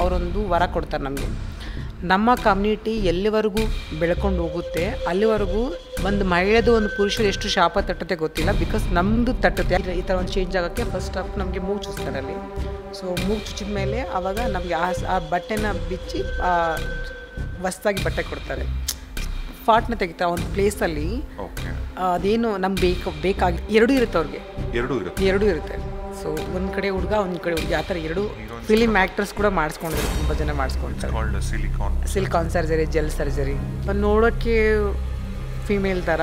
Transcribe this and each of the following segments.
ಅವರೊಂದು ವರ ಕೊಡ್ತಾರೆ ನಮಗೆ ನಮ್ಮ ಕಮ್ಯುನಿಟಿ ಎಲ್ಲಿವರೆಗೂ ಬೆಳ್ಕೊಂಡು ಹೋಗುತ್ತೆ ಅಲ್ಲಿವರೆಗೂ ಒಂದು ಮಹಿಳೆದು ಒಂದು ಪುರುಷರು ಎಷ್ಟು ಶಾಪ ತಟ್ಟತೆ ಗೊತ್ತಿಲ್ಲ ಬಿಕಾಸ್ ನಮ್ಮದು ತಟ್ಟತೆ ಈ ಥರ ಒಂದು ಚೇಂಜ್ ಆಗೋಕ್ಕೆ ಫಸ್ಟ್ ಆಫ್ ನಮಗೆ ಮೂಗು ಚುಚ್ತಾರೆ ಅಲ್ಲಿ ಸೊ ಮೂಗು ಚುಚ್ಚಿದ ಮೇಲೆ ಆವಾಗ ನಮಗೆ ಆ ಆ ಬಟ್ಟೆನ ಬಿಚ್ಚಿ ಹೊಸ್ದಾಗಿ ಬಟ್ಟೆ ಕೊಡ್ತಾರೆ ಫಾಟ್ನ ತೆಗಿತಾ ಒಂದು ಪ್ಲೇಸಲ್ಲಿ ಅದೇನು ನಮ್ಗೆ ಬೇಕು ಬೇಕಾಗಿ ಎರಡೂ ಇರುತ್ತೆ ಅವ್ರಿಗೆ ಎರಡೂ ಇರುತ್ತೆ ಎರಡೂ ಇರುತ್ತೆ ಸೊ ಒಂದು ಕಡೆ ಹುಡುಗ ಒಂದು ಕಡೆ ಹುಡುಗಿ ಆ ಥರ ಎರಡು ಫಿಲಿಮ್ ಆ್ಯಕ್ಟರ್ಸ್ ಕೂಡ ಮಾಡಿಸ್ಕೊಂಡಿದ್ರು ತುಂಬ ಜನ ಮಾಡಿಸ್ಕೊಂಡಿದ್ದಾರೆ silicon surgery gel surgery but ನೋಡೋಕ್ಕೆ ಫಿಮೇಲ್ ಥರ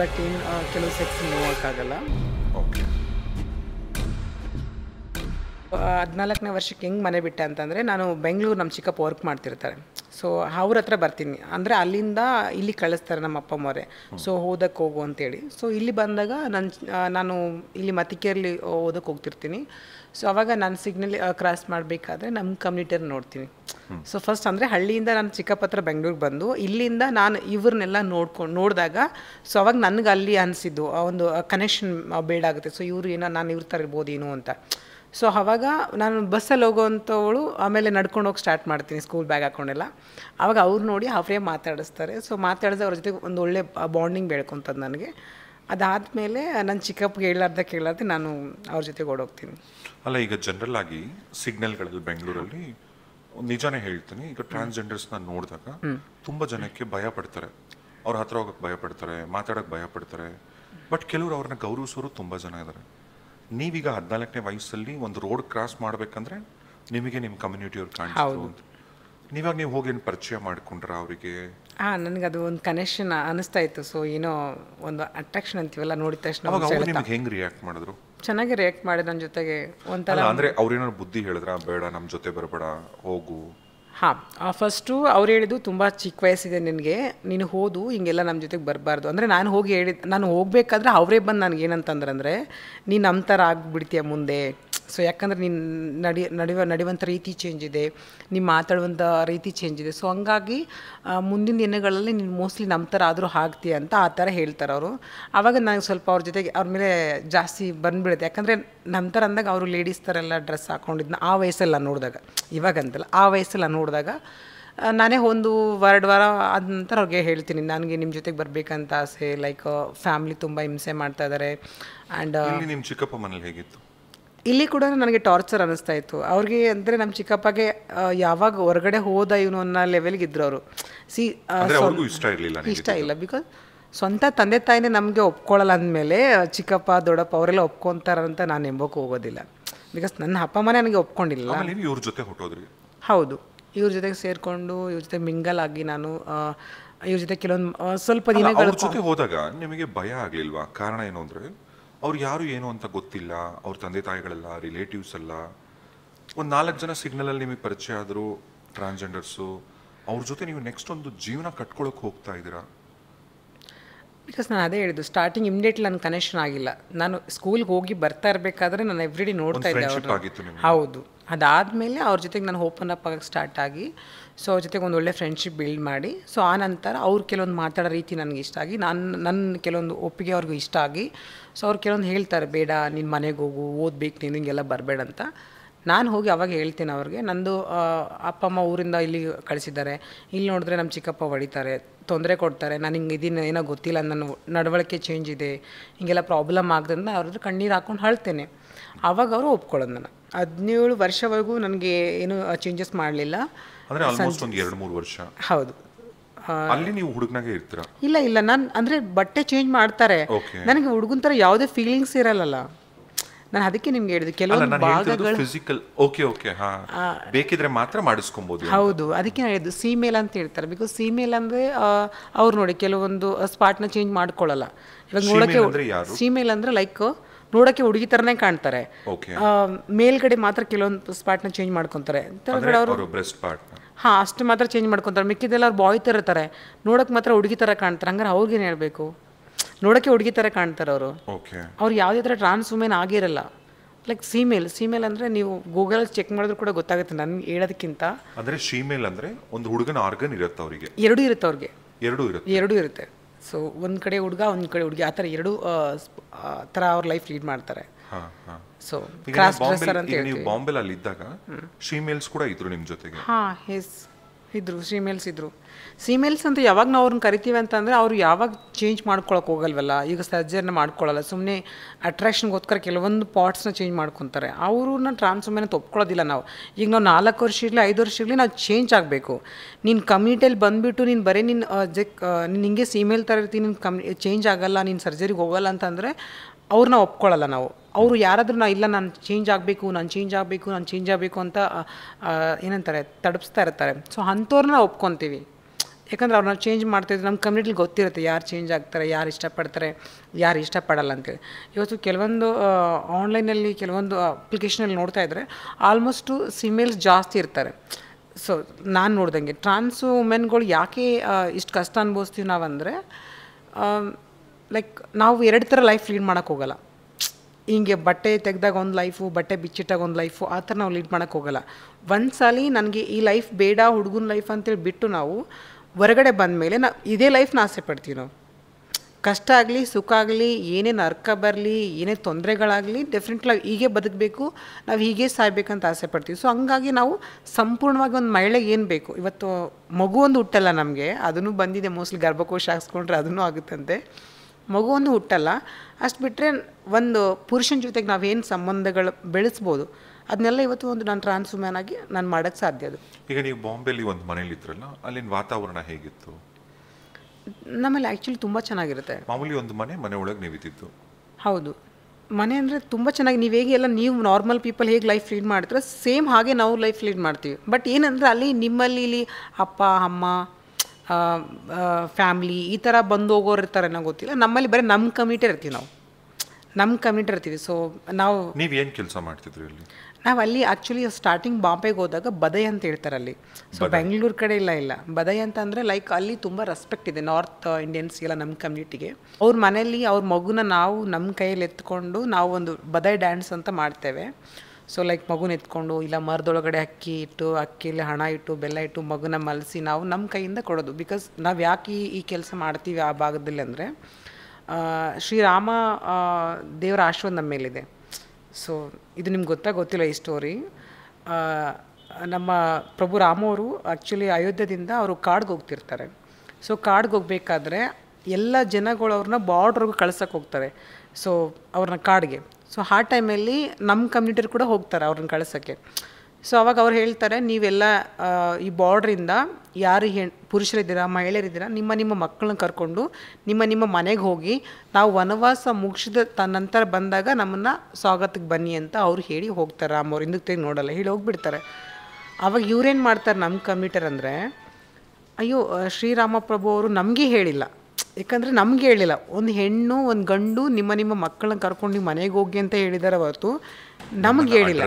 ಬಟ್ ಏನು ಕೆಲವು ಸೆಕ್ಸ್ ನೋಡೋಕ್ಕಾಗಲ್ಲ ಓಕೆ ಹದಿನಾಲ್ಕನೇ ವರ್ಷಕ್ಕೆ ಹೆಂಗೆ ಮನೆ ಬಿಟ್ಟೆ ಅಂತಂದರೆ ನಾನು ಬೆಂಗಳೂರು ನಮ್ಮ ಚಿಕ್ಕಪ್ಪ ವರ್ಕ್ ಮಾಡ್ತಿರ್ತಾರೆ ಸೊ ಅವ್ರ ಹತ್ರ ಬರ್ತೀನಿ ಅಂದರೆ ಅಲ್ಲಿಂದ ಇಲ್ಲಿ ಕಳಿಸ್ತಾರೆ ನಮ್ಮ ಅಪ್ಪ ಮೊರೆ ಸೊ ಓದಕ್ಕೆ ಹೋಗು ಅಂತೇಳಿ ಸೊ ಇಲ್ಲಿ ಬಂದಾಗ ನನ್ನ ನಾನು ಇಲ್ಲಿ ಮತಿಕೇರಿಲಿ ಓದಕ್ಕೆ ಹೋಗ್ತಿರ್ತೀನಿ ಸೊ ಅವಾಗ ನಾನು ಸಿಗ್ನಲ್ ಕ್ರಾಸ್ ಮಾಡಬೇಕಾದ್ರೆ ನಮ್ಮ ಕಮ್ಯುನಿಟಿಯರ್ ನೋಡ್ತೀನಿ ಸೊ ಫಸ್ಟ್ ಅಂದರೆ ಹಳ್ಳಿಯಿಂದ ನಾನು ಚಿಕ್ಕಪತ್ರ ಬೆಂಗಳೂರಿಗೆ ಬಂದು ಇಲ್ಲಿಂದ ನಾನು ಇವ್ರನ್ನೆಲ್ಲ ನೋಡ್ಕೊಂಡು ನೋಡಿದಾಗ ಸೊ ಅವಾಗ ನನಗೆ ಅಲ್ಲಿ ಅನಿಸಿದ್ದು ಒಂದು ಕನೆಕ್ಷನ್ ಬೇಡ ಆಗುತ್ತೆ ಸೊ ಇವರು ಏನೋ ನಾನು ಇವ್ರ ಥರ ಏನು ಅಂತ ಸೊ ಆವಾಗ ನಾನು ಬಸ್ಸಲ್ಲಿ ಹೋಗುವಂಥವಳು ಆಮೇಲೆ ನಡ್ಕೊಂಡು ಹೋಗಿ ಸ್ಟಾರ್ಟ್ ಮಾಡ್ತೀನಿ ಸ್ಕೂಲ್ ಬ್ಯಾಗ್ ಹಾಕೊಂಡೆಲ್ಲ ಆವಾಗ ಅವ್ರು ನೋಡಿ ಅವರೇ ಮಾತಾಡಿಸ್ತಾರೆ ಸೊ ಮಾತಾಡಿದ್ರೆ ಅವ್ರ ಜೊತೆ ಒಂದು ಒಳ್ಳೆ ಬಾಂಡಿಂಗ್ ಬೆಳ್ಕೊತದ್ದು ನನಗೆ ಅದಾದಮೇಲೆ ನನ್ನ ಚಿಕ್ಕಪ್ಗೆ ಹೇಳಾರ್ದ ಕೇಳಾರ್ದೆ ನಾನು ಅವ್ರ ಜೊತೆಗೆ ಓಡೋಗ್ತೀನಿ ಅಲ್ಲ ಈಗ ಜನರಲ್ ಆಗಿ ಸಿಗ್ನಲ್ಗಳಲ್ಲಿ ಬೆಂಗಳೂರಲ್ಲಿ ನಿಜಾನೇ ಹೇಳ್ತೀನಿ ಈಗ ಟ್ರಾನ್ಸ್ಜೆಂಡರ್ಸ್ನ ನೋಡಿದಾಗ ತುಂಬ ಜನಕ್ಕೆ ಭಯ ಪಡ್ತಾರೆ ಅವ್ರ ಹತ್ರ ಹೋಗಕ್ಕೆ ಭಯ ಪಡ್ತಾರೆ ಮಾತಾಡೋಕ್ಕೆ ಭಯ ಪಡ್ತಾರೆ ಬಟ್ ಕೆಲವರು ಅವ್ರನ್ನ ಗೌರವಿಸೋರು ತುಂಬ ಜನ ಇದ್ದಾರೆ ನೀವೀಗ ಹದಿನಾಲ್ಕನೇ ವಯಸ್ಸಲ್ಲಿ ಒಂದು ರೋಡ್ ಕ್ರಾಸ್ ಮಾಡಬೇಕಂದ್ರೆ ನಿಮಗೆ ನಿಮ್ಮ ಅವ್ರು ಕಾಣಿಸ್ತು ನೀವಾಗ ನೀವು ಹೋಗಿ ಏನು ಪರಿಚಯ ಮಾಡಿಕೊಂಡ್ರ ಅವರಿಗೆ ಹಾಂ ನನಗೆ ಅದು ಒಂದು ಕನೆಕ್ಷನ್ ಅನಿಸ್ತಾ ಇತ್ತು ಸೊ ಏನೋ ಒಂದು ಅಟ್ರಾಕ್ಷನ್ ಅಂತೀವಲ್ಲ ನೋಡಿದ ತಕ್ಷಣ ನಿಮ್ಗೆ ಹೆಂಗೆ ರಿಯಾಕ್ಟ್ ಮಾಡಿದ್ರು ಚೆನ್ನಾಗಿ ರಿಯಾಕ್ಟ್ ಮಾಡಿದ ನನ್ನ ಜೊತೆಗೆ ಒಂಥರ ಅಂದರೆ ಅವ್ರೇನಾದ್ರು ಬುದ್ಧಿ ಹೇಳಿದ್ರ ಬೇಡ ನಮ್ಮ ಜೊತೆ ಬರಬೇಡ ಹೋಗು ಹಾಂ ಫಸ್ಟು ಅವ್ರು ಹೇಳಿದ್ದು ತುಂಬ ಚಿಕ್ಕ ವಯಸ್ಸಿದೆ ನಿನಗೆ ನೀನು ಹೋದು ಹಿಂಗೆಲ್ಲ ನಮ್ಮ ಜೊತೆಗೆ ಬರಬಾರ್ದು ಅಂದರೆ ನಾನು ಹೋಗಿ ಹೇಳಿದ ನಾನು ಹೋಗಬೇಕಾದ್ರೆ ಅವರೇ ಬಂದು ನನಗೇನಂತಂದ್ರೆ ನೀನು ನಮ್ಮ ಥರ ಆಗಿಬಿಡ್ತೀಯ ಮುಂದೆ ಸೊ ಯಾಕಂದರೆ ನೀನು ನಡಿ ನಡೆಯುವ ನಡೆಯುವಂಥ ರೀತಿ ಚೇಂಜ್ ಇದೆ ನೀನು ಮಾತಾಡುವಂಥ ರೀತಿ ಚೇಂಜ್ ಇದೆ ಸೊ ಹಂಗಾಗಿ ಮುಂದಿನ ದಿನಗಳಲ್ಲಿ ನೀನು ಮೋಸ್ಟ್ಲಿ ನಮ್ಮ ಥರ ಆದರೂ ಹಾಕ್ತೀಯ ಅಂತ ಆ ಥರ ಹೇಳ್ತಾರೆ ಅವರು ಆವಾಗ ನನಗೆ ಸ್ವಲ್ಪ ಅವ್ರ ಜೊತೆಗೆ ಅವ್ರ ಮೇಲೆ ಜಾಸ್ತಿ ಬಂದುಬಿಡುತ್ತೆ ಯಾಕಂದರೆ ನಮ್ಮ ಥರ ಅಂದಾಗ ಅವರು ಲೇಡೀಸ್ ಥರ ಎಲ್ಲ ಡ್ರೆಸ್ ಹಾಕ್ಕೊಂಡಿದ್ನ ಆ ವಯಸ್ಸಲ್ಲ ನೋಡಿದಾಗ ಇವಾಗಂತಲ್ಲ ಆ ವಯಸ್ಸಲ್ಲ ನೋಡಿದಾಗ ನಾನೇ ಒಂದು ಎರಡು ವಾರ ಆದ ನಂತರ ಅವ್ರಿಗೆ ಹೇಳ್ತೀನಿ ನನಗೆ ನಿಮ್ಮ ಜೊತೆಗೆ ಬರಬೇಕಂತ ಆಸೆ ಲೈಕ್ ಫ್ಯಾಮ್ಲಿ ತುಂಬ ಹಿಂಸೆ ಮಾಡ್ತಾ ಇದ್ದಾರೆ ಆ್ಯಂಡ್ ನಿಮ್ಮ ಚಿಕ್ಕಪ್ಪ ಮನೇಲಿ ಹೇಗಿತ್ತು ಇಲ್ಲಿ ಕೂಡ ನನಗೆ ಟಾರ್ಚರ್ ಅನ್ನಿಸ್ತಾ ಇತ್ತು ಅವ್ರಿಗೆ ಅಂದರೆ ನಮ್ಮ ಚಿಕ್ಕಪ್ಪಗೆ ಯಾವಾಗ ಹೊರಗಡೆ ಹೋದ ಇವನು ಅನ್ನೋ ಲೆವೆಲ್ಗೆ ಇದ್ರು ಅವರು ಸಿ ಇಷ್ಟ ಇರಲಿಲ್ಲ ಇಷ್ಟ ಇಲ್ಲ ಬಿಕಾಸ್ ಸ್ವಂತ ತಂದೆ ತಾಯಿನೇ ನಮಗೆ ಒಪ್ಕೊಳ್ಳಲ್ಲ ಅಂದಮೇಲೆ ಚಿಕ್ಕಪ್ಪ ದೊಡ್ಡಪ್ಪ ಅವರೆಲ್ಲ ಒಪ್ಕೊತಾರಂತ ನಾನು ಎಂಬಕ್ಕೆ ಹೋಗೋದಿಲ್ಲ ಬಿಕಾಸ್ ನನ್ನ ಅಪ್ಪ ಮನೆ ನನಗೆ ಒಪ್ಕೊಂಡಿಲ್ಲ ಇವ್ರ ಜೊತೆ ಹೊಟ್ಟೋದ್ರಿ ಹೌದು ಇವ್ರ ಜೊತೆಗೆ ಸೇರಿಕೊಂಡು ಇವ್ರ ಜೊತೆ ಮಿಂಗಲ್ ಆಗಿ ನಾನು ಇವ್ರ ಜೊತೆ ಕೆಲವೊಂದು ಸ್ವಲ್ಪ ದಿನಗಳ ಜೊತೆ ಹೋದಾಗ ನಿಮಗೆ ಭಯ ಆಗಲಿಲ್ವಾ ಕಾರಣ ಏನು ಅಂದರೆ ಅವ್ರು ಯಾರು ಏನು ಅಂತ ಗೊತ್ತಿಲ್ಲ ಅವ್ರ ತಂದೆ ತಾಯಿಗಳೆಲ್ಲ ರಿಲೇಟಿವ್ಸ್ ಅಲ್ಲ ಒಂದು ನಾಲ್ಕು ಜನ ಸಿಗ್ನಲಲ್ಲಿ ನಿಮಗೆ ಪರಿಚಯ ಆದರೂ ಟ್ರಾನ್ಸ್ಜೆಂಡರ್ಸು ಅವ್ರ ಜೊತೆ ನೀವು ನೆಕ್ಸ್ಟ್ ಒಂದು ಜೀವನ ಕಟ್ಕೊಳಕ್ಕೆ ಹೋಗ್ತಾ ಇದ್ದೀರಾ ಬಿಕಾಸ್ ನಾನು ಅದೇ ಹೇಳಿದ್ದು ಸ್ಟಾರ್ಟಿಂಗ್ ಇಮಿಡಿಯೇಟ್ಲಿ ನನ್ನ ಕನೆಕ್ಷನ್ ಆಗಿಲ್ಲ ನಾನು ಸ್ಕೂಲ್ಗೆ ಹೋಗಿ ಬರ್ತಾ ಇರಬೇಕಾದ್ರೆ ನಾನು ಎವ್ರಿಡಿ ನೋಡ್ತಾ ಇದ್ದೆ ಹೌದು ಅದಾದಮೇಲೆ ಅವ್ರ ಜೊತೆಗೆ ನಾನು ಓಪನ್ ಅಪ್ ಆಗಕ್ಕೆ ಸ್ಟಾರ್ಟ್ ಆಗಿ ಸೊ ಅವ್ರ ಜೊತೆಗೆ ಒಂದು ಒಳ್ಳೆ ಫ್ರೆಂಡ್ಶಿಪ್ ಬಿಲ್ಡ್ ಮಾಡಿ ಸೊ ಆ ನಂತರ ಅವ್ರು ಕೆಲವೊಂದು ಮಾತಾಡೋ ರೀತಿ ನನಗೆ ಇಷ್ಟ ಆಗಿ ನಾನು ನನ್ನ ಕೆಲವೊಂದು ಒಪ್ಪಿಗೆ ಅವ್ರಿಗೂ ಇಷ್ಟ ಆಗಿ ಸೊ ಅವ್ರು ಕೆಲವೊಂದು ಹೇಳ್ತಾರೆ ಬೇಡ ನಿನ್ನ ಮನೆಗೆ ಹೋಗು ಓದ್ಬೇಕು ನೀನು ಹಿಂಗೆಲ್ಲ ಬರಬೇಡ ಅಂತ ನಾನು ಹೋಗಿ ಅವಾಗ ಹೇಳ್ತೀನಿ ಅವ್ರಿಗೆ ನಂದು ಅಪ್ಪ ಅಮ್ಮ ಊರಿಂದ ಇಲ್ಲಿ ಕಳಿಸಿದ್ದಾರೆ ಇಲ್ಲಿ ನೋಡಿದ್ರೆ ನಮ್ಮ ಚಿಕ್ಕಪ್ಪ ಹೊಡಿತಾರೆ ತೊಂದರೆ ಕೊಡ್ತಾರೆ ನಾನು ಹಿಂಗೆ ಇದನ್ನು ಏನೋ ಗೊತ್ತಿಲ್ಲ ನನ್ನ ನಡವಳಿಕೆ ಚೇಂಜ್ ಇದೆ ಹಿಂಗೆಲ್ಲ ಪ್ರಾಬ್ಲಮ್ ಆಗದಂತ ಅವ್ರದ್ದು ಕಣ್ಣೀರು ಹಾಕ್ಕೊಂಡು ಹಳ್ತೇನೆ ಅವಾಗ ಅವರು ಒಪ್ಕೊಳ್ಳೋದು ನಾನು ಹದಿನೇಳು ವರ್ಷವರೆಗೂ ನನಗೆ ಏನು ಚೇಂಜಸ್ ಮಾಡಲಿಲ್ಲ ವರ್ಷ ಹೌದು ಅಲ್ಲಿ ನೀವು ಹುಡುಗನಾಗೆ ಇರ್ತೀರಾ ಇಲ್ಲ ಇಲ್ಲ ನಾನು ಅಂದರೆ ಬಟ್ಟೆ ಚೇಂಜ್ ಮಾಡ್ತಾರೆ ನನಗೆ ಹುಡುಗನ ಥರ ಯಾವುದೇ ಫೀಲಿಂಗ್ಸ್ ಇರಲ್ಲ ನಾನು ಅದಕ್ಕೆ ನಿಮ್ಗೆ ಹೇಳಿದೆ ಕೆಲವೊಂದು ಭಾಗಗಳು ಫಿಸಿಕಲ್ ಓಕೆ ಓಕೆ ಬೇಕಿದ್ರೆ ಮಾತ್ರ ಮಾಡಿಸ್ಕೊಬೋದು ಹೌದು ಅದಕ್ಕೆ ನಾನು ಹೇಳಿದ್ದು ಸೀಮೇಲ್ ಅಂತ ಹೇಳ್ತಾರೆ ಬಿಕಾಸ್ ಸೀಮೇಲ್ ಅಂದರೆ ಅವ್ರು ನೋಡಿ ಕೆಲವೊಂದು ಸ್ಪಾಟ್ನ ಚೇಂಜ್ ಮಾಡ್ಕೊಳ್ಳಲ್ಲ ಇವಾಗ ನೋಡೋಕ್ಕೆ ಸೀಮೇಲ್ ಅಂದರೆ ಲೈಕ್ ನೋಡೋಕ್ಕೆ ಹುಡುಗಿ ಥರನೇ ಕಾಣ್ತಾರೆ ಮೇಲ್ಗಡೆ ಮಾತ್ರ ಕೆಲವೊಂದು ನ ಚೇಂಜ್ ಮಾಡ್ಕೊತಾರೆ ಅವರು ಹಾಂ ಅಷ್ಟು ಮಾತ್ರ ಚೇಂಜ್ ಮಾಡ್ಕೊತಾರೆ ಮಿಕ್ಕಿದೆಲ್ಲ ಅವ್ರು ಬಾಯ್ ಥರ ಇರ್ತಾರೆ ನೋಡಕ್ಕೆ ಮಾತ್ರ ಹುಡುಗಿ ತರ ಕಾಣ್ತಾರೆ ಹಂಗಾರೆ ಅವ್ರಿಗೇನು ಹೇಳಬೇಕು ನೋಡಕ್ಕೆ ಹುಡುಗಿ ತರ ಕಾಣ್ತಾರೆ ಅವರು ಅವ್ರು ಯಾವುದೇ ಥರ ಟ್ರಾನ್ಸ್ ವುಮೆನ್ ಆಗಿರಲ್ಲ ಲೈಕ್ ಸಿಮೇಲ್ ಸಿಮೇಲ್ ಅಂದ್ರೆ ನೀವು ಗೂಗಲ್ ಚೆಕ್ ಮಾಡಿದ್ರು ಕೂಡ ಗೊತ್ತಾಗುತ್ತೆ ನನ್ಗೆ ಹೇಳೋದಕ್ಕಿಂತ ಅಂದರೆ ಸೀಮೇಲ್ ಅಂದ್ರೆ ಒಂದು ಹುಡುಗನ ಆರ್ಗನ್ ಇರುತ್ತೆ ಅವರಿಗೆ ಎರಡು ಇರುತ್ತೆ ಅವ್ರಿಗೆ ಎರಡು ಇರುತ್ತೆ ಎರಡು ಇರುತ್ತೆ ಸೊ ಒಂದು ಕಡೆ ಹುಡುಗ ಒಂದು ಕಡೆ ಹುಡುಗಿ ಆ ಥರ ಎರಡು ಥರ ಅವ್ರ ಲೈಫ್ ಲೀಡ್ ಮಾಡ್ತಾರೆ ಸೊ ಕ್ರಾಸ್ ಡ್ರೆಸ್ಸರ್ ಅಂತ ಹೇಳಿ ಬಾಂಬೆಲ್ ಅಲ್ಲಿ ಇದ್ದಾಗ ಫೀಮೇಲ್ಸ್ ಕೂಡ ಇದ್ರು ನಿಮ್ಮ ಜೊತೆಗೆ ಹಾಂ ಎಸ್ ಇದ್ರು ಫೀಮೇಲ್ಸ್ ಇದ್ರು ಫೀಮೇಲ್ಸ್ ಅಂತ ಯಾವಾಗ ನಾವು ಅವ್ರನ್ನ ಕರಿತೀವಿ ಅಂತಂದರೆ ಅವರು ಯಾವಾಗ ಚೇಂಜ್ ಮಾಡ್ಕೊಳಕ್ಕೆ ಹೋಗಲ್ವಲ್ಲ ಈಗ ಸರ್ಜರಿನ ಮಾಡ್ಕೊಳ್ಳಲ್ಲ ಸುಮ್ಮನೆ ಅಟ್ರಾಕ್ಷನ್ಗೋಸ್ಕರ ಕೆಲವೊಂದು ಪಾರ್ಟ್ಸ್ನ ಚೇಂಜ್ ಮಾಡ್ಕೊತಾರೆ ಅವ್ರನ್ನ ಟ್ರಾನ್ಸ್ಫರ್ಮೇನ ತೊಪ್ಕೊಳ್ಳೋದಿಲ್ಲ ನಾವು ಈಗ ನಾವು ನಾಲ್ಕು ವರ್ಷ ಇರಲಿ ಐದು ವರ್ಷ ಇರಲಿ ನಾವು ಚೇಂಜ್ ಆಗಬೇಕು ನಿನ್ನ ಕಮ್ಯುನಿಟಿಯಲ್ಲಿ ಬಂದುಬಿಟ್ಟು ನೀನು ಬರೀ ನಿನ್ನ ಜೆ ಹಿಂಗೆ ಫೀಮೇಲ್ ಥರ ಇರ್ತೀನಿ ನಿನ್ನ ಕಮ್ ಚೇಂಜ್ ಆಗಲ್ಲ ನೀನು ಸರ್ಜರಿಗೆ ಹೋಗಲ್ಲ ಅಂತಂದರೆ ಅವ್ರನ್ನ ಒಪ್ಕೊಳ್ಳಲ್ಲ ನಾವು ಅವರು ಯಾರಾದರೂ ನಾ ಇಲ್ಲ ನಾನು ಚೇಂಜ್ ಆಗಬೇಕು ನಾನು ಚೇಂಜ್ ಆಗಬೇಕು ನಾನು ಚೇಂಜ್ ಆಗಬೇಕು ಅಂತ ಏನಂತಾರೆ ತಡಪಿಸ್ತಾ ಇರ್ತಾರೆ ಸೊ ಅಂಥವ್ರನ್ನ ಒಪ್ಕೊತೀವಿ ಯಾಕಂದ್ರೆ ನಾವು ಚೇಂಜ್ ಮಾಡ್ತಿದ್ರೆ ನಮ್ಮ ಕಮ್ಯುನಿಟಿಲಿ ಗೊತ್ತಿರುತ್ತೆ ಯಾರು ಚೇಂಜ್ ಆಗ್ತಾರೆ ಯಾರು ಇಷ್ಟಪಡ್ತಾರೆ ಯಾರು ಇಷ್ಟಪಡಲ್ಲ ಅಂತೇಳಿ ಇವತ್ತು ಕೆಲವೊಂದು ಆನ್ಲೈನಲ್ಲಿ ಕೆಲವೊಂದು ಅಪ್ಲಿಕೇಶನಲ್ಲಿ ನೋಡ್ತಾ ಇದ್ದರೆ ಆಲ್ಮೋಸ್ಟು ಸಿಮೇಲ್ಸ್ ಜಾಸ್ತಿ ಇರ್ತಾರೆ ಸೊ ನಾನು ನೋಡ್ದಂಗೆ ಟ್ರಾನ್ಸ್ ವುಮೆನ್ಗಳು ಯಾಕೆ ಇಷ್ಟು ಕಷ್ಟ ಅನುಭವಿಸ್ತೀವಿ ನಾವಂದರೆ ಲೈಕ್ ನಾವು ಎರಡು ಥರ ಲೈಫ್ ಲೀಡ್ ಮಾಡೋಕ್ಕೆ ಹೋಗಲ್ಲ ಹಿಂಗೆ ಬಟ್ಟೆ ತೆಗ್ದಾಗ ಒಂದು ಲೈಫು ಬಟ್ಟೆ ಬಿಚ್ಚಿಟ್ಟಾಗ ಒಂದು ಲೈಫು ಆ ಥರ ನಾವು ಲೀಡ್ ಮಾಡೋಕ್ಕೆ ಹೋಗಲ್ಲ ಒಂದು ನನಗೆ ಈ ಲೈಫ್ ಬೇಡ ಹುಡುಗನ ಲೈಫ್ ಅಂತೇಳಿ ಬಿಟ್ಟು ನಾವು ಹೊರಗಡೆ ಬಂದ ಮೇಲೆ ನಾವು ಇದೇ ಲೈಫ್ನ ಆಸೆ ಪಡ್ತೀವಿ ನಾವು ಕಷ್ಟ ಆಗಲಿ ಸುಖ ಆಗಲಿ ಏನೇನು ಅರ್ಕ ಬರಲಿ ಏನೇ ತೊಂದರೆಗಳಾಗಲಿ ಡೆಫಿನೆಟ್ಲಿ ನಾವು ಹೀಗೆ ಬದುಕಬೇಕು ನಾವು ಹೀಗೆ ಸಾಯ್ಬೇಕಂತ ಆಸೆ ಪಡ್ತೀವಿ ಸೊ ಹಂಗಾಗಿ ನಾವು ಸಂಪೂರ್ಣವಾಗಿ ಒಂದು ಮಹಿಳೆ ಏನು ಬೇಕು ಇವತ್ತು ಮಗು ಒಂದು ಹುಟ್ಟಲ್ಲ ನಮಗೆ ಅದನ್ನು ಬಂದಿದೆ ಮೋಸ್ಟ್ಲಿ ಗರ್ಭಕೋಶ ಹಾಕ್ಸ್ಕೊಂಡ್ರೆ ಅದನ್ನು ಆಗುತ್ತಂತೆ ಮಗುವನ್ನು ಹುಟ್ಟಲ್ಲ ಅಷ್ಟು ಬಿಟ್ಟರೆ ಒಂದು ಪುರುಷನ ಜೊತೆಗೆ ನಾವೇನು ಸಂಬಂಧಗಳು ಬೆಳೆಸ್ಬೋದು ಅದನ್ನೆಲ್ಲ ಇವತ್ತು ಒಂದು ನಾನು ಟ್ರಾನ್ಸ್ ವುಮ್ಯಾನ್ ಆಗಿ ನಾನು ಮಾಡೋಕ್ಕೆ ಸಾಧ್ಯ ಅದು ಈಗ ನೀವು ಬಾಂಬೆಲಿ ಒಂದು ಮನೇಲಿ ಇದ್ರಲ್ಲ ಅಲ್ಲಿನ ವಾತಾವರಣ ಹೇಗಿತ್ತು ನಮ್ಮಲ್ಲಿ ಆ್ಯಕ್ಚುಲಿ ತುಂಬ ಚೆನ್ನಾಗಿರುತ್ತೆ ಮಾಮೂಲಿ ಒಂದು ಮನೆ ಮನೆ ಒಳಗೆ ನೀವು ಹೌದು ಮನೆ ಅಂದರೆ ತುಂಬ ಚೆನ್ನಾಗಿ ನೀವು ಹೇಗೆ ಎಲ್ಲ ನೀವು ನಾರ್ಮಲ್ ಪೀಪಲ್ ಹೇಗೆ ಲೈಫ್ ಲೀಡ್ ಮಾಡ್ತೀರ ಸೇಮ್ ಹಾಗೆ ನಾವು ಲೈಫ್ ಲೀಡ್ ಮಾಡ್ತೀವಿ ಬಟ್ ಏನಂದರೆ ಅಲ್ಲಿ ನಿಮ್ಮಲ್ಲಿ ಇಲ್ಲಿ ಅಪ್ಪ ಅಮ್ಮ ಫ್ಯಾಮ್ಲಿ ಈ ಥರ ಬಂದು ಹೋಗೋರು ಇರ್ತಾರೆ ಅನ್ನೋ ಗೊತ್ತಿಲ್ಲ ನಮ್ಮಲ್ಲಿ ಬರೀ ನಮ್ಮ ಕಮಿಟಿ ಇರ್ತೀವಿ ನಾವು ನಮ್ಮ ಕಮಿಟಿ ಇರ್ತೀವಿ ಸೊ ನಾವು ಏನು ಕೆಲಸ ಮಾಡ್ತಿದ್ರಿ ಇಲ್ಲಿ ನಾವು ಅಲ್ಲಿ ಆ್ಯಕ್ಚುಲಿ ಸ್ಟಾರ್ಟಿಂಗ್ ಬಾಂಬೆಗೆ ಹೋದಾಗ ಬದಯ್ ಅಂತ ಹೇಳ್ತಾರೆ ಅಲ್ಲಿ ಸೊ ಬೆಂಗಳೂರು ಕಡೆ ಇಲ್ಲ ಇಲ್ಲ ಬದಯ್ ಅಂತ ಅಂದರೆ ಲೈಕ್ ಅಲ್ಲಿ ತುಂಬ ರೆಸ್ಪೆಕ್ಟ್ ಇದೆ ನಾರ್ತ್ ಇಂಡಿಯನ್ಸ್ಗೆಲ್ಲ ನಮ್ಮ ಕಮ್ಯುನಿಟಿಗೆ ಅವ್ರ ಮನೆಯಲ್ಲಿ ಅವ್ರ ಮಗುನ ನಾವು ನಮ್ಮ ಕೈಯಲ್ಲಿ ಎತ್ಕೊಂಡು ನಾವು ಒಂದು ಬದಯ್ ಡ್ಯಾನ್ಸ್ ಅಂತ ಮಾಡ್ತೇವೆ ಸೊ ಲೈಕ್ ಮಗುನ ಎತ್ಕೊಂಡು ಇಲ್ಲ ಮರದೊಳಗಡೆ ಅಕ್ಕಿ ಇಟ್ಟು ಅಕ್ಕಿಯಲ್ಲಿ ಹಣ ಇಟ್ಟು ಬೆಲ್ಲ ಇಟ್ಟು ಮಗುನ ಮಲಸಿ ನಾವು ನಮ್ಮ ಕೈಯಿಂದ ಕೊಡೋದು ಬಿಕಾಸ್ ನಾವು ಯಾಕೆ ಈ ಕೆಲಸ ಮಾಡ್ತೀವಿ ಆ ಭಾಗದಲ್ಲಿ ಅಂದರೆ ಶ್ರೀರಾಮ ದೇವರ ಆಶೀರ್ವಾದ ನಮ್ಮ ಮೇಲಿದೆ ಸೊ ಇದು ನಿಮ್ಗೆ ಗೊತ್ತಾ ಗೊತ್ತಿಲ್ಲ ಈ ಸ್ಟೋರಿ ನಮ್ಮ ಪ್ರಭು ರಾಮವರು ಆ್ಯಕ್ಚುಲಿ ಅಯೋಧ್ಯದಿಂದ ಅವರು ಕಾಡ್ಗೆ ಹೋಗ್ತಿರ್ತಾರೆ ಸೊ ಕಾಡ್ಗೆ ಹೋಗ್ಬೇಕಾದ್ರೆ ಎಲ್ಲ ಜನಗಳು ಅವ್ರನ್ನ ಬಾರ್ಡ್ರ್ಗೂ ಕಳ್ಸೋಕ್ಕೆ ಹೋಗ್ತಾರೆ ಸೊ ಅವ್ರನ್ನ ಕಾಡಿಗೆ ಸೊ ಆ ಟೈಮಲ್ಲಿ ನಮ್ಮ ಕಮ್ಯುನಿಟಿರು ಕೂಡ ಹೋಗ್ತಾರೆ ಅವ್ರನ್ನ ಕಳ್ಸೋಕ್ಕೆ ಸೊ ಅವಾಗ ಅವ್ರು ಹೇಳ್ತಾರೆ ನೀವೆಲ್ಲ ಈ ಬಾರ್ಡ್ರಿಂದ ಯಾರು ಹೆಣ್ ಪುರುಷರಿದ್ದೀರಾ ಮಹಿಳೆಯರಿದ್ದೀರಾ ನಿಮ್ಮ ನಿಮ್ಮ ಮಕ್ಕಳನ್ನ ಕರ್ಕೊಂಡು ನಿಮ್ಮ ನಿಮ್ಮ ಮನೆಗೆ ಹೋಗಿ ನಾವು ವನವಾಸ ಮುಗಿಸಿದ ತ ನಂತರ ಬಂದಾಗ ನಮ್ಮನ್ನು ಸ್ವಾಗತಕ್ಕೆ ಬನ್ನಿ ಅಂತ ಅವ್ರು ಹೇಳಿ ಹೋಗ್ತಾರೆ ರಾಮ್ ಹಿಂದಕ್ಕೆ ತೆಗೆದು ನೋಡಲ್ಲ ಹೇಳಿ ಹೋಗಿಬಿಡ್ತಾರೆ ಅವಾಗ ಇವ್ರೇನು ಮಾಡ್ತಾರೆ ನಮ್ಮ ಕಮ್ಯೂಟರ್ ಅಂದರೆ ಅಯ್ಯೋ ಶ್ರೀರಾಮ ಪ್ರಭು ಅವರು ನಮಗೆ ಹೇಳಿಲ್ಲ ಯಾಕಂದರೆ ನಮ್ಗೆ ಹೇಳಿಲ್ಲ ಒಂದು ಹೆಣ್ಣು ಒಂದು ಗಂಡು ನಿಮ್ಮ ನಿಮ್ಮ ಮಕ್ಕಳನ್ನ ಕರ್ಕೊಂಡು ನೀವು ಮನೆಗೆ ಹೋಗಿ ಅಂತ ಹೇಳಿದಾರೆ ಹೊರತು ನಮಗೆ ಹೇಳಿಲ್ಲ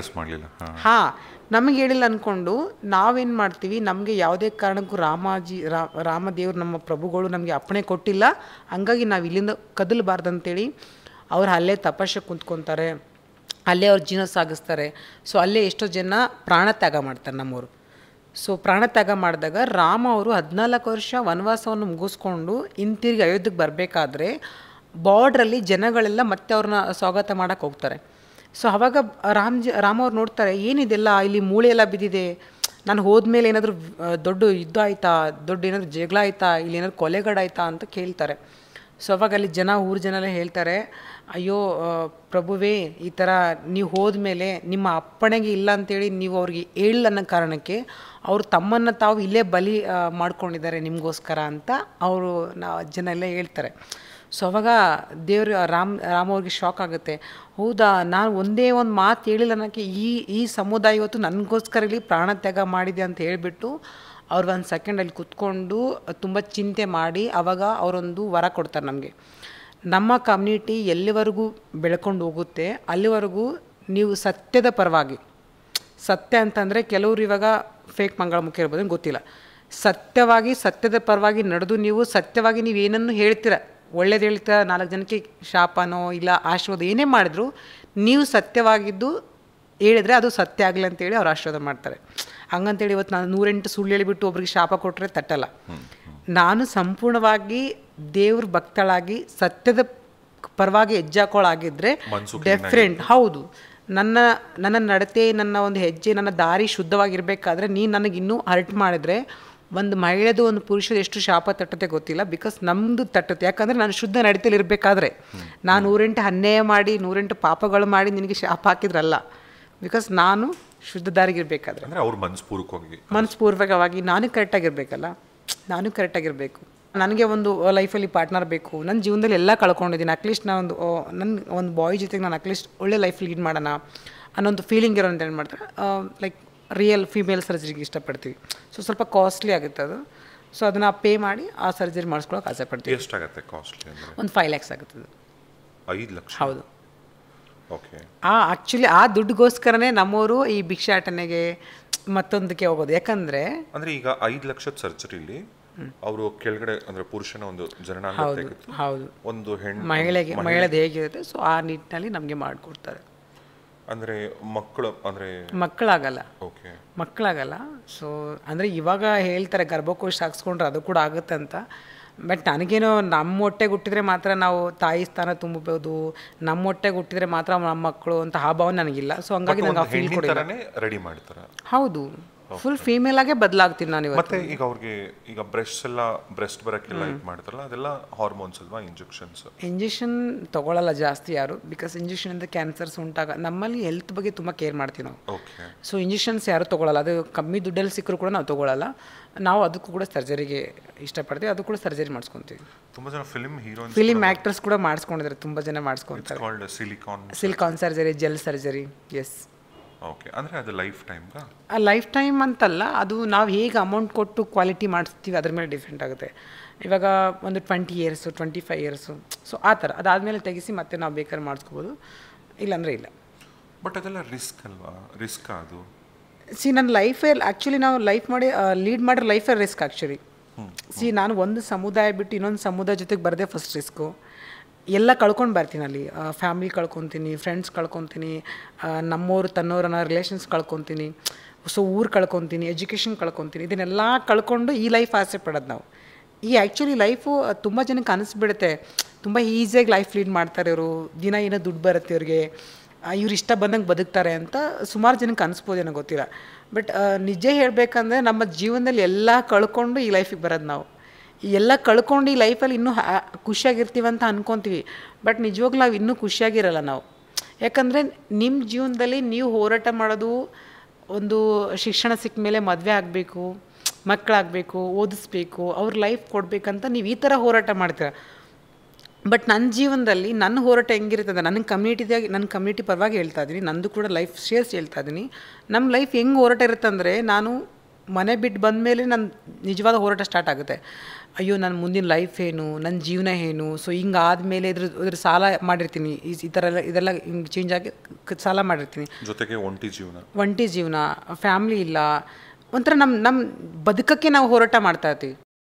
ಹಾಂ ನಮಗೆ ಹೇಳಿಲ್ಲ ಅಂದ್ಕೊಂಡು ನಾವೇನು ಮಾಡ್ತೀವಿ ನಮಗೆ ಯಾವುದೇ ಕಾರಣಕ್ಕೂ ರಾಮಾಜಿ ರಾಮದೇವರು ನಮ್ಮ ಪ್ರಭುಗಳು ನಮಗೆ ಅಪ್ಪಣೆ ಕೊಟ್ಟಿಲ್ಲ ಹಂಗಾಗಿ ನಾವು ಇಲ್ಲಿಂದ ಕದಲಬಾರ್ದು ಅಂತೇಳಿ ಅವ್ರು ಅಲ್ಲೇ ತಪಾಸೆ ಕುಂತ್ಕೊತಾರೆ ಅಲ್ಲೇ ಅವ್ರ ಜೀವನ ಸಾಗಿಸ್ತಾರೆ ಸೊ ಅಲ್ಲೇ ಎಷ್ಟೋ ಜನ ಪ್ರಾಣ ತ್ಯಾಗ ಮಾಡ್ತಾರೆ ನಮ್ಮವರು ಸೊ ಪ್ರಾಣತ್ಯಾಗ ಮಾಡಿದಾಗ ರಾಮ ಅವರು ಹದಿನಾಲ್ಕು ವರ್ಷ ವನವಾಸವನ್ನು ಮುಗಿಸ್ಕೊಂಡು ಹಿಂತಿರುಗಿ ಅಯೋಧ್ಯೆಗೆ ಬರಬೇಕಾದ್ರೆ ಬಾರ್ಡ್ರಲ್ಲಿ ಜನಗಳೆಲ್ಲ ಮತ್ತೆ ಅವ್ರನ್ನ ಸ್ವಾಗತ ಮಾಡೋಕ್ಕೆ ಹೋಗ್ತಾರೆ ಸೊ ಅವಾಗ ರಾಮ್ ಜ ರಾಮ ಅವ್ರು ನೋಡ್ತಾರೆ ಏನಿದೆಲ್ಲ ಇಲ್ಲಿ ಮೂಳೆ ಎಲ್ಲ ಬಿದ್ದಿದೆ ನಾನು ಹೋದ್ಮೇಲೆ ಏನಾದರೂ ದೊಡ್ಡ ಯುದ್ಧ ಆಯಿತಾ ದೊಡ್ಡ ಏನಾದರೂ ಜಗಳ ಆಯಿತಾ ಇಲ್ಲಿ ಏನಾದರೂ ಕೊಲೆಗಡಾಯ್ತಾ ಅಂತ ಕೇಳ್ತಾರೆ ಸೊ ಅವಾಗ ಅಲ್ಲಿ ಜನ ಊರು ಜನ ಎಲ್ಲ ಹೇಳ್ತಾರೆ ಅಯ್ಯೋ ಪ್ರಭುವೇ ಈ ಥರ ನೀವು ಹೋದ ಮೇಲೆ ನಿಮ್ಮ ಅಪ್ಪಣೆಗೆ ಇಲ್ಲ ಅಂತೇಳಿ ನೀವು ಅವ್ರಿಗೆ ಹೇಳಿಲ್ಲ ಅನ್ನೋ ಕಾರಣಕ್ಕೆ ಅವರು ತಮ್ಮನ್ನು ತಾವು ಇಲ್ಲೇ ಬಲಿ ಮಾಡ್ಕೊಂಡಿದ್ದಾರೆ ನಿಮಗೋಸ್ಕರ ಅಂತ ಅವರು ಜನ ಎಲ್ಲ ಹೇಳ್ತಾರೆ ಸೊ ಅವಾಗ ದೇವರು ರಾಮ್ ರಾಮ್ ಅವ್ರಿಗೆ ಶಾಕ್ ಆಗುತ್ತೆ ಹೌದಾ ನಾನು ಒಂದೇ ಒಂದು ಮಾತು ಹೇಳಿಲ್ಲ ಅನ್ನೋಕ್ಕೆ ಈ ಈ ಸಮುದಾಯ ಇವತ್ತು ನನಗೋಸ್ಕರ ಇಲ್ಲಿ ಪ್ರಾಣ ತ್ಯಾಗ ಮಾಡಿದೆ ಅಂತ ಹೇಳಿಬಿಟ್ಟು ಅವ್ರು ಒಂದು ಸೆಕೆಂಡಲ್ಲಿ ಕೂತ್ಕೊಂಡು ತುಂಬ ಚಿಂತೆ ಮಾಡಿ ಅವಾಗ ಅವರೊಂದು ವರ ಕೊಡ್ತಾರೆ ನಮಗೆ ನಮ್ಮ ಕಮ್ಯುನಿಟಿ ಎಲ್ಲಿವರೆಗೂ ಬೆಳ್ಕೊಂಡು ಹೋಗುತ್ತೆ ಅಲ್ಲಿವರೆಗೂ ನೀವು ಸತ್ಯದ ಪರವಾಗಿ ಸತ್ಯ ಅಂತಂದರೆ ಕೆಲವರು ಇವಾಗ ಫೇಕ್ ಮಂಗಳ ಮುಖ್ಯ ಇರ್ಬೋದು ಗೊತ್ತಿಲ್ಲ ಸತ್ಯವಾಗಿ ಸತ್ಯದ ಪರವಾಗಿ ನಡೆದು ನೀವು ಸತ್ಯವಾಗಿ ನೀವು ಏನನ್ನು ಹೇಳ್ತೀರ ಒಳ್ಳೇದು ಹೇಳ್ತೀರ ನಾಲ್ಕು ಜನಕ್ಕೆ ಶಾಪನೋ ಇಲ್ಲ ಆಶೀರ್ವಾದ ಏನೇ ಮಾಡಿದ್ರು ನೀವು ಸತ್ಯವಾಗಿದ್ದು ಹೇಳಿದರೆ ಅದು ಸತ್ಯ ಆಗಲಿ ಅಂತೇಳಿ ಅವ್ರು ಆಶೀರ್ವಾದ ಮಾಡ್ತಾರೆ ಹಂಗಂತೇಳಿ ಇವತ್ತು ನಾನು ನೂರೆಂಟು ಸುಳ್ಳು ಹೇಳಿಬಿಟ್ಟು ಒಬ್ರಿಗೆ ಶಾಪ ಕೊಟ್ಟರೆ ತಟ್ಟಲ್ಲ ನಾನು ಸಂಪೂರ್ಣವಾಗಿ ದೇವ್ರ ಭಕ್ತಳಾಗಿ ಸತ್ಯದ ಪರವಾಗಿ ಹೆಜ್ಜಾಕೊಳ್ಳಾಗಿದ್ದರೆ ಡೆಫ್ರೆಂಟ್ ಹೌದು ನನ್ನ ನನ್ನ ನಡತೆ ನನ್ನ ಒಂದು ಹೆಜ್ಜೆ ನನ್ನ ದಾರಿ ಶುದ್ಧವಾಗಿರಬೇಕಾದ್ರೆ ನೀನು ನನಗೆ ಇನ್ನೂ ಹರ್ಟ್ ಮಾಡಿದ್ರೆ ಒಂದು ಮಹಿಳೆದು ಒಂದು ಪುರುಷದು ಎಷ್ಟು ಶಾಪ ತಟ್ಟತೆ ಗೊತ್ತಿಲ್ಲ ಬಿಕಾಸ್ ನಮ್ಮದು ತಟ್ಟತೆ ಯಾಕಂದರೆ ನಾನು ಶುದ್ಧ ಇರಬೇಕಾದ್ರೆ ನಾನು ನೂರೆಂಟು ಅನ್ಯಾಯ ಮಾಡಿ ನೂರೆಂಟು ಪಾಪಗಳು ಮಾಡಿ ನಿನಗೆ ಶಾಪ ಹಾಕಿದ್ರಲ್ಲ ಬಿಕಾಸ್ ನಾನು ಶುದ್ಧ ಇರಬೇಕಾದ್ರೆ ಅಂದರೆ ಅವ್ರು ಮನಸ್ಪೂರ್ವಕವಾಗಿ ಮನಸ್ಪೂರ್ವಕವಾಗಿ ನಾನು ಇರಬೇಕಲ್ಲ ನಾನು ಕರೆಕ್ಟಾಗಿರಬೇಕು ನನಗೆ ಒಂದು ಲೈಫಲ್ಲಿ ಪಾರ್ಟ್ನರ್ ಬೇಕು ನನ್ನ ಜೀವನದಲ್ಲಿ ಎಲ್ಲ ಕಳ್ಕೊಂಡಿದ್ದೀನಿ ಅಟ್ಲೀಸ್ಟ್ ನಾನು ಒಂದು ನನ್ನ ಒಂದು ಬಾಯ್ ಜೊತೆಗೆ ನಾನು ಅಟ್ಲೀಸ್ಟ್ ಒಳ್ಳೆ ಲೈಫ್ ಲೀಡ್ ಮಾಡೋಣ ಅನ್ನೊಂದು ಫೀಲಿಂಗ್ ಅಂತ ಏನು ಮಾಡ್ತಾರೆ ಲೈಕ್ ರಿಯಲ್ ಫಿಮೇಲ್ ಸರ್ಜರಿಗೆ ಇಷ್ಟಪಡ್ತೀವಿ ಸೊ ಸ್ವಲ್ಪ ಕಾಸ್ಟ್ಲಿ ಆಗುತ್ತೆ ಅದು ಸೊ ಅದನ್ನು ಪೇ ಮಾಡಿ ಆ ಸರ್ಜರಿ ಮಾಡಿಸ್ಕೊಳಕ್ಕೆ ಆಸೆ ಪಡ್ತೀವಿ ಎಷ್ಟಾಗುತ್ತೆ ಕಾಸ್ಟ್ಲಿ ಒಂದು ಫೈವ್ ಲ್ಯಾಕ್ಸ್ ಆಗುತ್ತೆ ಐದು ಲಕ್ಷ ಹೌದು ಆ ಆಕ್ಚುಲಿ ಆ ದುಡ್ಡುಗೋಸ್ಕರನೇ ನಮ್ಮವರು ಈ ಭಿಕ್ಷಾಟನೆಗೆ ಮತ್ತೊಂದಕ್ಕೆ ಹೋಗೋದು ಯಾಕಂದ್ರೆ ಅಂದ್ರೆ ಈಗ ಐದು ಲಕ್ಷದ ಇಲ್ಲಿ ಅವರು ಕೆಳಗಡೆ ಅಂದ್ರೆ ಪುರುಷನ ಒಂದು ಜನನಾಂಗ ಹೌದು ಒಂದು ಹೆಣ್ಣು ಮಹಿಳೆಗೆ ಮಹಿಳೆದು ಹೇಗಿರುತ್ತೆ ಸೊ ಆ ನಿಟ್ಟಿನಲ್ಲಿ ನಮಗೆ ಮಾಡಿಕೊಡ್ತಾರೆ ಅಂದ್ರೆ ಮಕ್ಕಳು ಅಂದ್ರೆ ಮಕ್ಕಳಾಗಲ್ಲ ಮಕ್ಕಳಾಗಲ್ಲ ಸೊ ಅಂದ್ರೆ ಇವಾಗ ಹೇಳ್ತಾರೆ ಗರ್ಭಕೋಶ ಹಾಕ್ಸ್ಕೊಂಡ್ರೆ ಅದು ಕೂಡ ಆಗುತ್ತೆ ಅಂತ ಬಟ್ ನನಗೇನು ನಮ್ಮ ಹೊಟ್ಟೆಗೆ ಹುಟ್ಟಿದ್ರೆ ಮಾತ್ರ ನಾವು ತಾಯಿ ಸ್ಥಾನ ತುಂಬಬಹುದು ನಮ್ಮ ಹೊಟ್ಟೆಗೆ ಹುಟ್ಟಿದ್ರೆ ಮಾತ್ರ ನಮ್ಮ ಮಕ್ಕಳು ಅಂತ ಆ ಭಾವನೆ ನನಗಿಲ್ಲ ಸೊ ಹಂಗಾಗಿ ರೆಡಿ ಮಾಡ್ತಾರೆ ಹೌದು ಫುಲ್ ಫೀಮೇಲ್ ಆಗೇ ಬದಲಾಗ್ತೀನಿ ನಾನು ಮತ್ತೆ ಈಗ ಅವ್ರಿಗೆ ಈಗ ಬ್ರೆಸ್ಟ್ ಎಲ್ಲ ಬ್ರೆಸ್ಟ್ ಬರಕ್ಕೆ ಲೈಕ್ ಮಾಡ್ತಾರಲ್ಲ ಅದೆಲ್ಲ ಹಾರ್ಮೋನ್ಸ್ ಅಲ್ವಾ ಇಂಜೆಕ್ಷನ್ಸ್ ಇಂಜೆಕ್ಷನ್ ತಗೊಳ್ಳಲ್ಲ ಜಾಸ್ತಿ ಯಾರು ಬಿಕಾಸ್ ಇಂಜೆಕ್ಷನ್ ಇಂದ ಕ್ಯಾನ್ಸರ್ಸ್ ಉಂಟಾಗ ನಮ್ಮಲ್ಲಿ ಹೆಲ್ತ್ ಬಗ್ಗೆ ತುಂಬಾ ಕೇರ್ ಮಾಡ್ತೀವಿ ನಾವು ಓಕೆ ಸೊ ಇಂಜೆಕ್ಷನ್ಸ್ ಯಾರು ತಗೊಳ್ಳಲ್ಲ ಅದು ಕಮ್ಮಿ ದುಡ್ಡಲ್ಲಿ ಸಿಕ್ಕರೂ ಕೂಡ ನಾವು ತಗೊಳ್ಳಲ್ಲ ನಾವು ಅದಕ್ಕೂ ಕೂಡ ಸರ್ಜರಿಗೆ ಇಷ್ಟಪಡ್ತೀವಿ ಅದು ಕೂಡ ಸರ್ಜರಿ ಮಾಡಿಸ್ಕೊಂತೀವಿ ತುಂಬಾ ಜನ ಫಿಲ್ಮ್ ಹೀರೋ ಫಿಲ್ಮ್ ಆಕ್ಟರ್ಸ್ ಕೂಡ ಮಾಡಿಸ್ಕೊಂಡಿದ್ದಾರೆ ತುಂಬಾ ಜನ ಮಾಡಿಸ್ಕೊಂತಾರೆ silicon silicon surgery gel surgery yes okay ಅಂದರೆ ಅದು ಲೈಫ್ ಟೈಮ್ಗಾ ಲೈಫ್ ಟೈಮ್ ಅಂತಲ್ಲ ಅದು ನಾವು ಹೇಗೆ ಅಮೌಂಟ್ ಕೊಟ್ಟು ಕ್ವಾಲಿಟಿ ಮಾಡಿಸ್ತೀವಿ ಅದ್ರ ಮೇಲೆ ಡಿಫ್ರೆಂಟ್ ಆಗುತ್ತೆ ಇವಾಗ ಒಂದು twenty years twenty five years so ಆ ಥರ ಅದಾದಮೇಲೆ ತೆಗೆಸಿ ಮತ್ತೆ ನಾವು ಬೇಕಾದ್ರೆ ಮಾಡಿಸ್ಕೋಬೋದು ಇಲ್ಲಾಂದರೆ ಇಲ್ಲ ಬಟ್ ಅದೆಲ್ಲ ರಿಸ್ಕ್ ಅಲ್ವಾ ರಿಸ್ಕ್ ಅದು ಸಿ ನನ್ನ ಲೈಫೇ ಆ್ಯಕ್ಚುಲಿ ನಾವು ಲೈಫ್ ಮಾಡಿ ಲೀಡ್ ಮಾಡಿರೋ ಲೈಫೇ ರಿಸ್ಕ್ ಆ್ಯಕ್ಚುಲಿ ಸಿ ನಾನು ಒಂದು ಸಮುದಾಯ ಬಿಟ್ಟು ಇನ್ನೊಂದು ಸಮುದಾಯ ಜೊತೆಗೆ ಬರದೆ ಫಸ್ಟ್ ರಿಸ್ಕು ಎಲ್ಲ ಕಳ್ಕೊಂಡು ಬರ್ತೀನಿ ಅಲ್ಲಿ ಫ್ಯಾಮಿಲಿ ಕಳ್ಕೊತೀನಿ ಫ್ರೆಂಡ್ಸ್ ಕಳ್ಕೊತೀನಿ ನಮ್ಮವರು ತನ್ನೋರು ರಿಲೇಷನ್ಸ್ ಕಳ್ಕೊತೀನಿ ಸೊ ಊರು ಕಳ್ಕೊತೀನಿ ಎಜುಕೇಷನ್ ಕಳ್ಕೊತೀನಿ ಇದನ್ನೆಲ್ಲ ಕಳ್ಕೊಂಡು ಈ ಲೈಫ್ ಆಸೆ ಪಡೋದು ನಾವು ಈ ಆ್ಯಕ್ಚುಲಿ ಲೈಫು ತುಂಬ ಜನಕ್ಕೆ ಅನಿಸ್ಬಿಡುತ್ತೆ ತುಂಬ ಈಸಿಯಾಗಿ ಲೈಫ್ ಲೀಡ್ ಮಾಡ್ತಾರೆ ಇವರು ದಿನ ಏನೋ ದುಡ್ಡು ಬರುತ್ತೆ ಇವ್ರಿಗೆ ಇವ್ರು ಇಷ್ಟ ಬಂದಂಗೆ ಬದುಕ್ತಾರೆ ಅಂತ ಸುಮಾರು ಜನಕ್ಕೆ ಏನೋ ಗೊತ್ತಿಲ್ಲ ಬಟ್ ನಿಜ ಹೇಳಬೇಕಂದ್ರೆ ನಮ್ಮ ಜೀವನದಲ್ಲಿ ಎಲ್ಲ ಕಳ್ಕೊಂಡು ಈ ಲೈಫಿಗೆ ಬರೋದು ನಾವು ಎಲ್ಲ ಕಳ್ಕೊಂಡು ಈ ಲೈಫಲ್ಲಿ ಇನ್ನೂ ಖುಷಿಯಾಗಿರ್ತೀವಂತ ಅನ್ಕೊತೀವಿ ಬಟ್ ನಿಜವಾಗ್ಲೂ ನಾವು ಇನ್ನೂ ಖುಷಿಯಾಗಿರಲ್ಲ ನಾವು ಯಾಕಂದರೆ ನಿಮ್ಮ ಜೀವನದಲ್ಲಿ ನೀವು ಹೋರಾಟ ಮಾಡೋದು ಒಂದು ಶಿಕ್ಷಣ ಸಿಕ್ಕ ಮೇಲೆ ಮದುವೆ ಆಗಬೇಕು ಮಕ್ಕಳಾಗಬೇಕು ಓದಿಸ್ಬೇಕು ಅವ್ರ ಲೈಫ್ ಕೊಡಬೇಕಂತ ನೀವು ಈ ಥರ ಹೋರಾಟ ಮಾಡ್ತೀರ ಬಟ್ ನನ್ನ ಜೀವನದಲ್ಲಿ ನನ್ನ ಹೋರಾಟ ಹೆಂಗಿರುತ್ತೆ ಅಂದರೆ ನನ್ನ ಕಮ್ಯುನಿಟಿದಾಗಿ ನನ್ನ ಕಮ್ಯುನಿಟಿ ಪರವಾಗಿ ಹೇಳ್ತಾ ಇದ್ದೀನಿ ನಂದು ಕೂಡ ಲೈಫ್ ಶೇರ್ಸ್ ಹೇಳ್ತಾ ಇದ್ದೀನಿ ನಮ್ಮ ಲೈಫ್ ಹೆಂಗೆ ಹೋರಾಟ ಅಂದರೆ ನಾನು ಮನೆ ಬಿಟ್ಟು ಬಂದ ಮೇಲೆ ನನ್ನ ನಿಜವಾದ ಹೋರಾಟ ಸ್ಟಾರ್ಟ್ ಆಗುತ್ತೆ ಅಯ್ಯೋ ನನ್ನ ಮುಂದಿನ ಲೈಫ್ ಏನು ನನ್ನ ಜೀವನ ಏನು ಸೊ ಹಿಂಗೆ ಆದಮೇಲೆ ಇದ್ರ ಇದ್ರ ಸಾಲ ಮಾಡಿರ್ತೀನಿ ಈ ಈ ಥರ ಎಲ್ಲ ಇದೆಲ್ಲ ಹಿಂಗೆ ಚೇಂಜ್ ಆಗಿ ಸಾಲ ಮಾಡಿರ್ತೀನಿ ಜೊತೆಗೆ ಒಂಟಿ ಜೀವನ ಒಂಟಿ ಜೀವನ ಫ್ಯಾಮ್ಲಿ ಇಲ್ಲ ಒಂಥರ ನಮ್ಮ ನಮ್ಮ ಬದುಕಕ್ಕೆ ನಾವು ಹೋರಾಟ ಮಾಡ್ತಾ ಇರ್ತೀವಿ